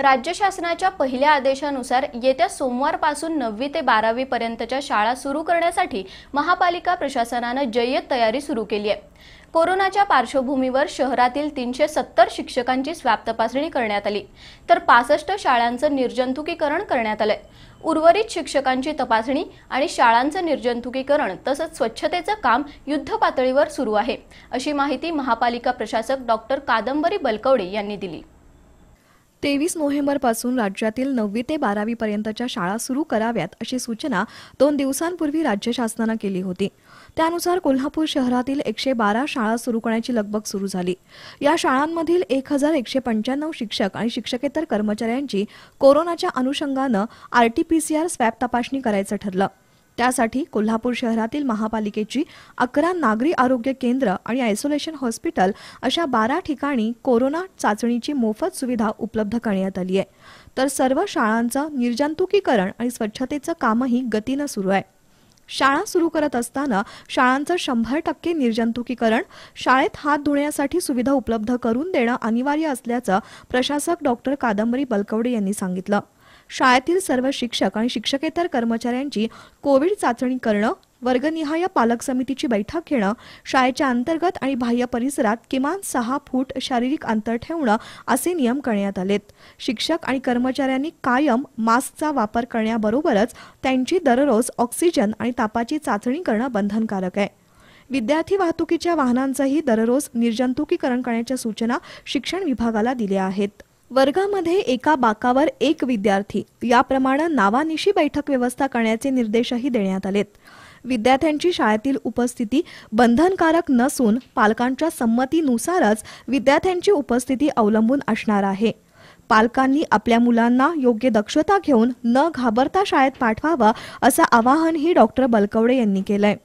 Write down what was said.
राज्य शासनाच्या पहिल्या आदेशानुसार येत्या सोमवारपासून नववी ते बारावी पर्यंतच्या शाळा सुरू करण्यासाठी महापालिका प्रशासनानं जय्यत तयारी सुरू केली आहे कोरोनाच्या पार्श्वभूमीवर शहरातील तीनशे सत्तर शिक्षकांची स्वॅब तपासणी करण्यात आली तर पासष्ट शाळांचं निर्जंतुकीकरण करण्यात आलंय उर्वरित शिक्षकांची तपासणी आणि शाळांचं निर्जंतुकीकरण तसंच स्वच्छतेचं काम युद्ध पातळीवर सुरू आहे अशी माहिती महापालिका प्रशासक डॉक्टर कादंबरी बलकवडे यांनी दिली तेवीस नोव्हेंबरपासून राज्यातील नववी ते पर्यंतच्या शाळा सुरू कराव्यात अशी सूचना दोन दिवसांपूर्वी राज्य शासनानं केली होती त्यानुसार कोल्हापूर शहरातील एकशे बारा शाळा सुरू करण्याची लगबग सुरू झाली या शाळांमधील एक हजार एकशे पंच्याण्णव शिक्षक आणि शिक्षकेतर कर्मचाऱ्यांची कोरोनाच्या अनुषंगानं आरटीपीसीआर स्वॅब तपासणी करायचं ठरलं त्यासाठी कोल्हापूर शहरातील महापालिकेची अकरा नागरी आरोग्य केंद्र आणि आयसोलेशन हॉस्पिटल अशा बारा ठिकाणी कोरोना चाचणीची मोफत सुविधा उपलब्ध करण्यात आली आहे तर सर्व शाळांचं निर्जंतुकीकरण आणि स्वच्छतेचं कामही गतीनं सुरू आहे शाळा सुरू करत असताना शाळांचं शंभर टक्के निर्जंतुकीकरण शाळेत हात धुण्यासाठी सुविधा उपलब्ध करून देणं अनिवार्य असल्याचं प्रशासक डॉक्टर कादंबरी बलकवडे यांनी सांगितलं शाळेतील सर्व शिक्षक आणि शिक्षकेतर कर्मचाऱ्यांची कोविड चाचणी करणं वर्गनिहाय पालक समितीची बैठक घेणं शाळेच्या अंतर्गत आणि बाह्य परिसरात किमान सहा फूट शारीरिक अंतर ठेवणं असे नियम करण्यात आलेत शिक्षक आणि कर्मचाऱ्यांनी कायम मास्कचा वापर करण्याबरोबरच त्यांची दररोज ऑक्सिजन आणि तापाची चाचणी करणं बंधनकारक आहे विद्यार्थी वाहतुकीच्या वाहनांचंही दररोज निर्जंतुकीकरण करण्याच्या सूचना शिक्षण विभागाला दिल्या आहेत वर्गामध्ये एका बाकावर एक विद्यार्थी याप्रमाणे नावानिशी बैठक व्यवस्था करण्याचे निर्देशही देण्यात आलेत विद्यार्थ्यांची शाळेतील उपस्थिती बंधनकारक नसून पालकांच्या संमतीनुसारच विद्यार्थ्यांची उपस्थिती अवलंबून असणार आहे पालकांनी आपल्या मुलांना योग्य दक्षता घेऊन न घाबरता शाळेत पाठवावा असं आवाहनही डॉक्टर बलकवडे यांनी केलंय